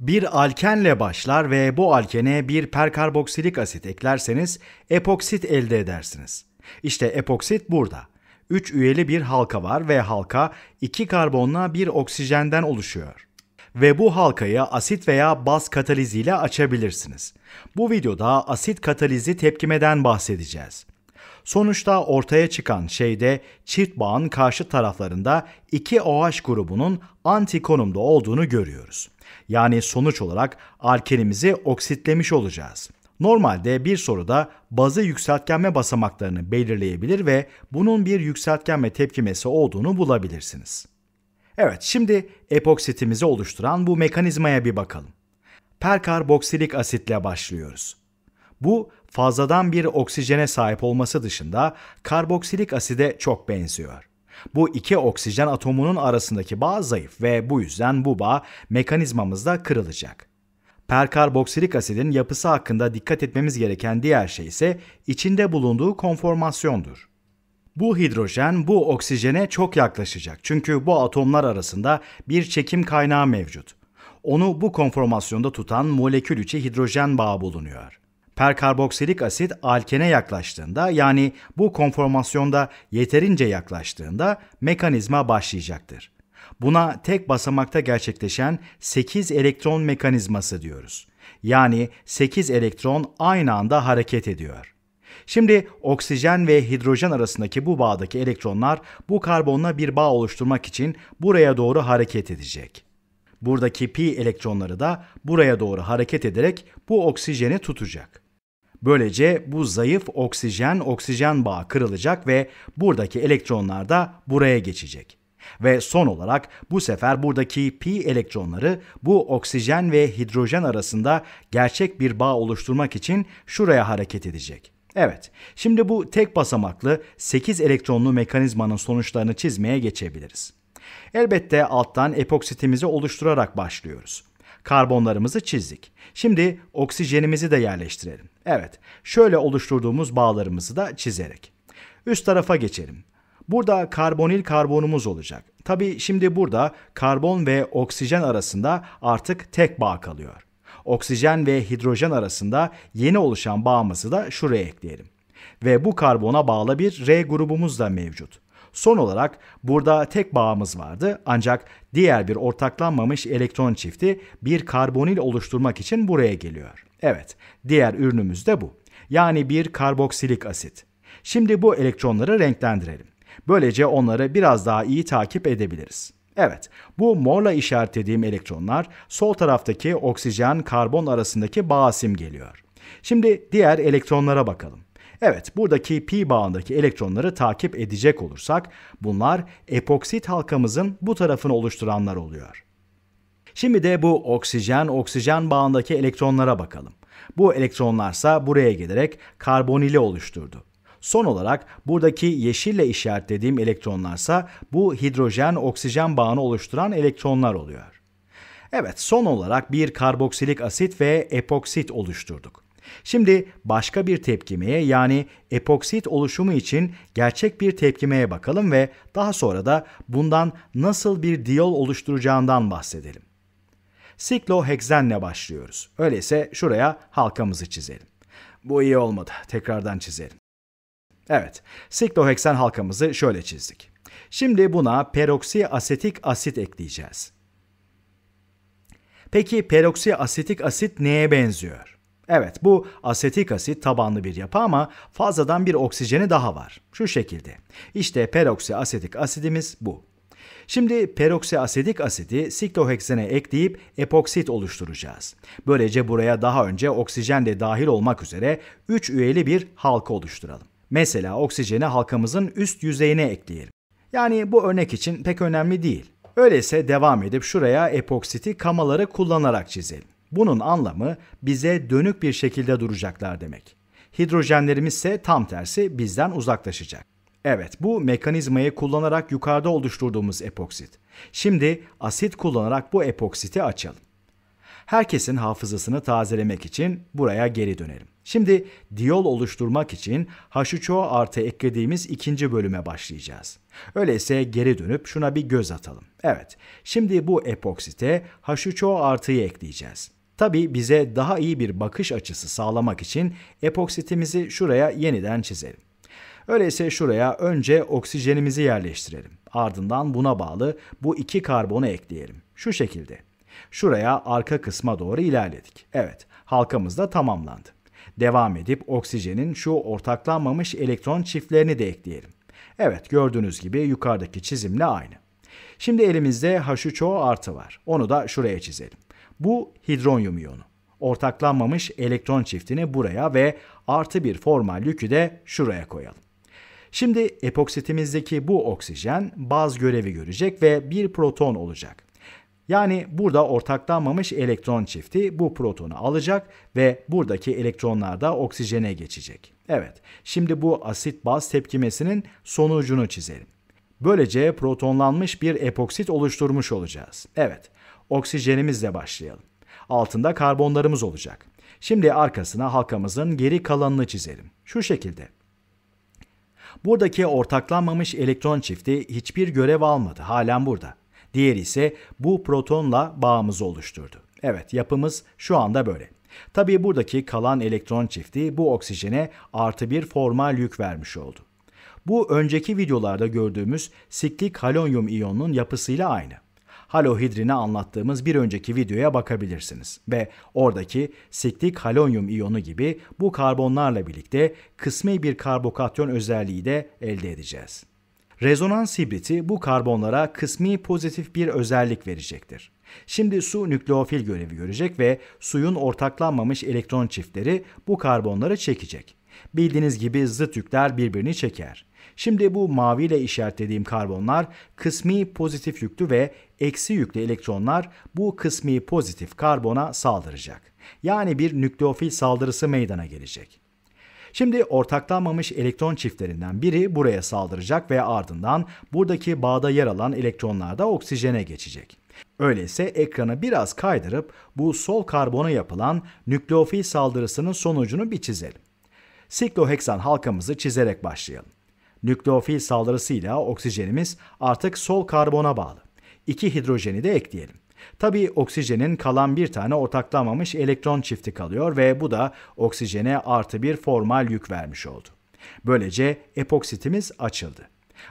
Bir alkenle başlar ve bu alkene bir perkarboksilik asit eklerseniz epoksit elde edersiniz. İşte epoksit burada. 3 üyeli bir halka var ve halka 2 karbonla bir oksijenden oluşuyor. Ve bu halkayı asit veya baz kataliziyle açabilirsiniz. Bu videoda asit katalizi tepkimeden bahsedeceğiz. Sonuçta ortaya çıkan şeyde çift bağın karşı taraflarında iki OH grubunun anti konumda olduğunu görüyoruz. Yani sonuç olarak alkenimizi oksitlemiş olacağız. Normalde bir soruda bazı yükseltgenme basamaklarını belirleyebilir ve bunun bir yükseltgenme tepkimesi olduğunu bulabilirsiniz. Evet şimdi epoksitimizi oluşturan bu mekanizmaya bir bakalım. Perkarboksilik asitle başlıyoruz. Bu fazladan bir oksijene sahip olması dışında karboksilik aside çok benziyor. Bu iki oksijen atomunun arasındaki bağ zayıf ve bu yüzden bu bağ mekanizmamızda kırılacak. Perkarboksilik asidin yapısı hakkında dikkat etmemiz gereken diğer şey ise içinde bulunduğu konformasyondur. Bu hidrojen bu oksijene çok yaklaşacak çünkü bu atomlar arasında bir çekim kaynağı mevcut. Onu bu konformasyonda tutan molekül içi hidrojen bağı bulunuyor perkarboksilik asit alkene yaklaştığında yani bu konformasyonda yeterince yaklaştığında mekanizma başlayacaktır. Buna tek basamakta gerçekleşen 8 elektron mekanizması diyoruz. Yani 8 elektron aynı anda hareket ediyor. Şimdi oksijen ve hidrojen arasındaki bu bağdaki elektronlar bu karbonla bir bağ oluşturmak için buraya doğru hareket edecek. Buradaki pi elektronları da buraya doğru hareket ederek bu oksijeni tutacak. Böylece bu zayıf oksijen oksijen bağı kırılacak ve buradaki elektronlar da buraya geçecek. Ve son olarak bu sefer buradaki p elektronları bu oksijen ve hidrojen arasında gerçek bir bağ oluşturmak için şuraya hareket edecek. Evet, şimdi bu tek basamaklı 8 elektronlu mekanizmanın sonuçlarını çizmeye geçebiliriz. Elbette alttan epoksitimizi oluşturarak başlıyoruz karbonlarımızı çizdik. Şimdi oksijenimizi de yerleştirelim. Evet, şöyle oluşturduğumuz bağlarımızı da çizerek. Üst tarafa geçelim. Burada karbonil karbonumuz olacak. Tabi şimdi burada karbon ve oksijen arasında artık tek bağ kalıyor. Oksijen ve hidrojen arasında yeni oluşan bağımızı da şuraya ekleyelim. Ve bu karbona bağlı bir R grubumuz da mevcut. Son olarak burada tek bağımız vardı ancak diğer bir ortaklanmamış elektron çifti bir karbonil oluşturmak için buraya geliyor. Evet, diğer ürünümüz de bu. Yani bir karboksilik asit. Şimdi bu elektronları renklendirelim. Böylece onları biraz daha iyi takip edebiliriz. Evet, bu morla işaretlediğim elektronlar sol taraftaki oksijen karbon arasındaki bağ simgeliyor. Şimdi diğer elektronlara bakalım. Evet buradaki pi bağındaki elektronları takip edecek olursak bunlar epoksit halkamızın bu tarafını oluşturanlar oluyor. Şimdi de bu oksijen oksijen bağındaki elektronlara bakalım. Bu elektronlarsa buraya gelerek karbonili oluşturdu. Son olarak buradaki yeşille işaretlediğim elektronlarsa bu hidrojen oksijen bağını oluşturan elektronlar oluyor. Evet son olarak bir karboksilik asit ve epoksit oluşturduk. Şimdi başka bir tepkimeye yani epoksit oluşumu için gerçek bir tepkimeye bakalım ve daha sonra da bundan nasıl bir diyol oluşturacağından bahsedelim. Sikloheksenle başlıyoruz. Öyleyse şuraya halkamızı çizelim. Bu iyi olmadı. Tekrardan çizelim. Evet, sikloheksen halkamızı şöyle çizdik. Şimdi buna peroksiasetik asit ekleyeceğiz. Peki peroksiasetik asit neye benziyor? Evet bu asetik asit tabanlı bir yapı ama fazladan bir oksijeni daha var. Şu şekilde. İşte asetik asidimiz bu. Şimdi peroksiasetik asidi sikloheksene ekleyip epoksit oluşturacağız. Böylece buraya daha önce oksijen de dahil olmak üzere 3 üyeli bir halka oluşturalım. Mesela oksijeni halkamızın üst yüzeyine ekleyelim. Yani bu örnek için pek önemli değil. Öyleyse devam edip şuraya epoksiti kamaları kullanarak çizelim. Bunun anlamı bize dönük bir şekilde duracaklar demek. Hidrojenlerimiz ise tam tersi bizden uzaklaşacak. Evet bu mekanizmayı kullanarak yukarıda oluşturduğumuz epoksit. Şimdi asit kullanarak bu epoksiti açalım. Herkesin hafızasını tazelemek için buraya geri dönelim. Şimdi diol oluşturmak için H3O artı eklediğimiz ikinci bölüme başlayacağız. Öyleyse geri dönüp şuna bir göz atalım. Evet, şimdi bu epoksite H3O artıyı ekleyeceğiz. Tabi bize daha iyi bir bakış açısı sağlamak için epoksitimizi şuraya yeniden çizelim. Öyleyse şuraya önce oksijenimizi yerleştirelim. Ardından buna bağlı bu iki karbonu ekleyelim. Şu şekilde. Şuraya arka kısma doğru ilerledik. Evet, halkamız da tamamlandı. Devam edip oksijenin şu ortaklanmamış elektron çiftlerini de ekleyelim. Evet, gördüğünüz gibi yukarıdaki çizimle aynı. Şimdi elimizde H3O artı var. Onu da şuraya çizelim. Bu hidronyum iyonu. Ortaklanmamış elektron çiftini buraya ve artı bir formal yükü de şuraya koyalım. Şimdi epoksitimizdeki bu oksijen baz görevi görecek ve bir proton olacak. Yani burada ortaklanmamış elektron çifti bu protonu alacak ve buradaki elektronlar da oksijene geçecek. Evet, şimdi bu asit baz tepkimesinin sonucunu çizelim. Böylece protonlanmış bir epoksit oluşturmuş olacağız. Evet, oksijenimizle başlayalım. Altında karbonlarımız olacak. Şimdi arkasına halkamızın geri kalanını çizelim. Şu şekilde. Buradaki ortaklanmamış elektron çifti hiçbir görev almadı. Halen burada. Diğeri ise bu protonla bağımızı oluşturdu. Evet yapımız şu anda böyle. Tabii buradaki kalan elektron çifti bu oksijene artı bir formal yük vermiş oldu. Bu önceki videolarda gördüğümüz siklik halonyum iyonunun yapısıyla aynı halohidrini anlattığımız bir önceki videoya bakabilirsiniz. Ve oradaki siklik halonyum iyonu gibi bu karbonlarla birlikte kısmi bir karbokatyon özelliği de elde edeceğiz. Rezonans hibriti bu karbonlara kısmi pozitif bir özellik verecektir. Şimdi su nükleofil görevi görecek ve suyun ortaklanmamış elektron çiftleri bu karbonları çekecek. Bildiğiniz gibi zıt yükler birbirini çeker. Şimdi bu maviyle işaretlediğim karbonlar kısmi pozitif yüklü ve eksi yüklü elektronlar bu kısmi pozitif karbona saldıracak. Yani bir nükleofil saldırısı meydana gelecek. Şimdi ortaklanmamış elektron çiftlerinden biri buraya saldıracak ve ardından buradaki bağda yer alan elektronlar da oksijene geçecek. Öyleyse ekranı biraz kaydırıp bu sol karbona yapılan nükleofil saldırısının sonucunu bir çizelim sikloheksan halkamızı çizerek başlayalım. Nükleofil saldırısıyla oksijenimiz artık sol karbona bağlı. İki hidrojeni de ekleyelim. Tabi oksijenin kalan bir tane ortaklanmamış elektron çifti kalıyor ve bu da oksijene artı bir formal yük vermiş oldu. Böylece epoksitimiz açıldı.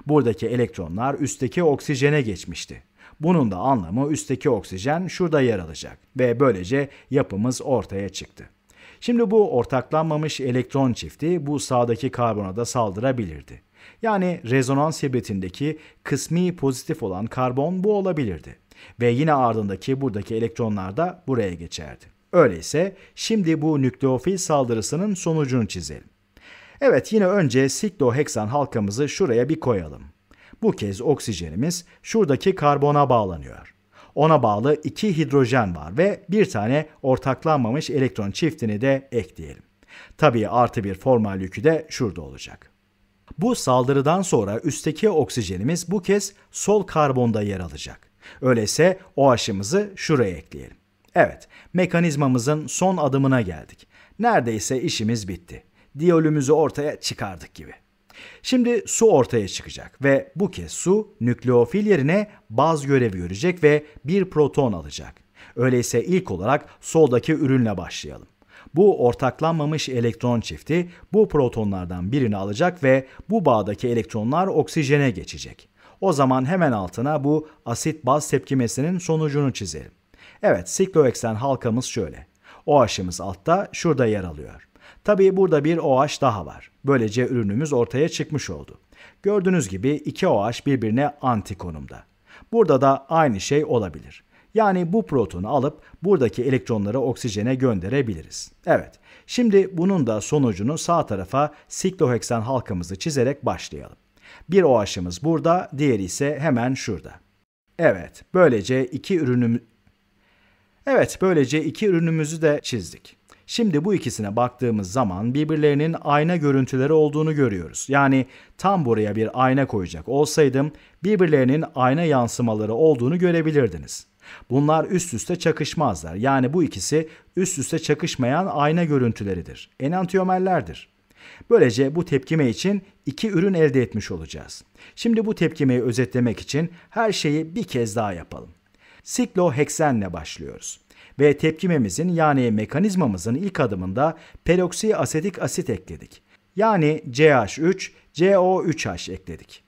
Buradaki elektronlar üstteki oksijene geçmişti. Bunun da anlamı üstteki oksijen şurada yer alacak ve böylece yapımız ortaya çıktı. Şimdi bu ortaklanmamış elektron çifti bu sağdaki karbona da saldırabilirdi. Yani rezonans hibritindeki kısmi pozitif olan karbon bu olabilirdi. Ve yine ardındaki buradaki elektronlar da buraya geçerdi. Öyleyse şimdi bu nükleofil saldırısının sonucunu çizelim. Evet yine önce sikloheksan halkamızı şuraya bir koyalım. Bu kez oksijenimiz şuradaki karbona bağlanıyor. Ona bağlı iki hidrojen var ve bir tane ortaklanmamış elektron çiftini de ekleyelim. Tabii artı bir formal yükü de şurada olacak. Bu saldırıdan sonra üstteki oksijenimiz bu kez sol karbonda yer alacak. Öyleyse o aşımızı şuraya ekleyelim. Evet, mekanizmamızın son adımına geldik. Neredeyse işimiz bitti. Diyolümüzü ortaya çıkardık gibi. Şimdi su ortaya çıkacak ve bu kez su nükleofil yerine baz görevi görecek ve bir proton alacak. Öyleyse ilk olarak soldaki ürünle başlayalım. Bu ortaklanmamış elektron çifti bu protonlardan birini alacak ve bu bağdaki elektronlar oksijene geçecek. O zaman hemen altına bu asit baz tepkimesinin sonucunu çizelim. Evet sikloeksen halkamız şöyle. O aşımız altta şurada yer alıyor. Tabii burada bir OH daha var. Böylece ürünümüz ortaya çıkmış oldu. Gördüğünüz gibi iki OH birbirine anti konumda. Burada da aynı şey olabilir. Yani bu protonu alıp buradaki elektronları oksijene gönderebiliriz. Evet, şimdi bunun da sonucunu sağ tarafa sikloheksen halkamızı çizerek başlayalım. Bir OH'ımız burada, diğeri ise hemen şurada. Evet, böylece iki ürünüm Evet, böylece iki ürünümüzü de çizdik. Şimdi bu ikisine baktığımız zaman birbirlerinin ayna görüntüleri olduğunu görüyoruz. Yani tam buraya bir ayna koyacak olsaydım birbirlerinin ayna yansımaları olduğunu görebilirdiniz. Bunlar üst üste çakışmazlar. Yani bu ikisi üst üste çakışmayan ayna görüntüleridir. Enantiyomerlerdir. Böylece bu tepkime için iki ürün elde etmiş olacağız. Şimdi bu tepkimeyi özetlemek için her şeyi bir kez daha yapalım. Sikloheksenle başlıyoruz ve tepkimemizin yani mekanizmamızın ilk adımında peroksiasetik asit ekledik. Yani CH3, CO3H ekledik.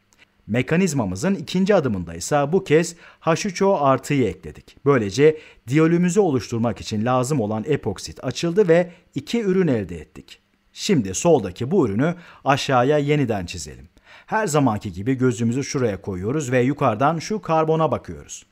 Mekanizmamızın ikinci adımında ise bu kez H3O artıyı ekledik. Böylece diyolümüzü oluşturmak için lazım olan epoksit açıldı ve iki ürün elde ettik. Şimdi soldaki bu ürünü aşağıya yeniden çizelim. Her zamanki gibi gözümüzü şuraya koyuyoruz ve yukarıdan şu karbona bakıyoruz.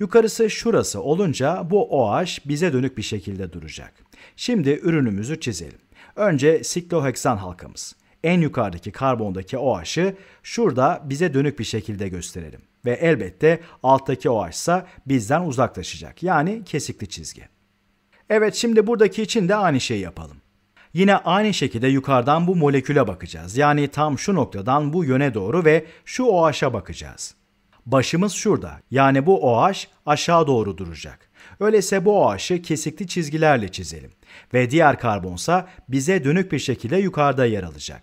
Yukarısı şurası olunca bu OH bize dönük bir şekilde duracak. Şimdi ürünümüzü çizelim. Önce sikloheksan halkamız. En yukarıdaki karbondaki OH'ı şurada bize dönük bir şekilde gösterelim. Ve elbette alttaki OH ise bizden uzaklaşacak. Yani kesikli çizgi. Evet şimdi buradaki için de aynı şeyi yapalım. Yine aynı şekilde yukarıdan bu moleküle bakacağız. Yani tam şu noktadan bu yöne doğru ve şu OH'a bakacağız. Başımız şurada. Yani bu OH aşağı doğru duracak. Öyleyse bu OH'ı kesikli çizgilerle çizelim ve diğer karbonsa bize dönük bir şekilde yukarıda yer alacak.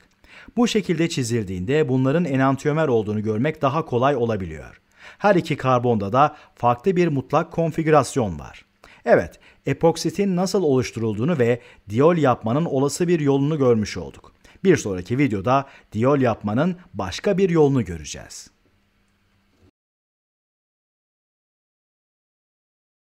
Bu şekilde çizildiğinde bunların enantiyomer olduğunu görmek daha kolay olabiliyor. Her iki karbonda da farklı bir mutlak konfigürasyon var. Evet, epoksitin nasıl oluşturulduğunu ve diol yapmanın olası bir yolunu görmüş olduk. Bir sonraki videoda diol yapmanın başka bir yolunu göreceğiz.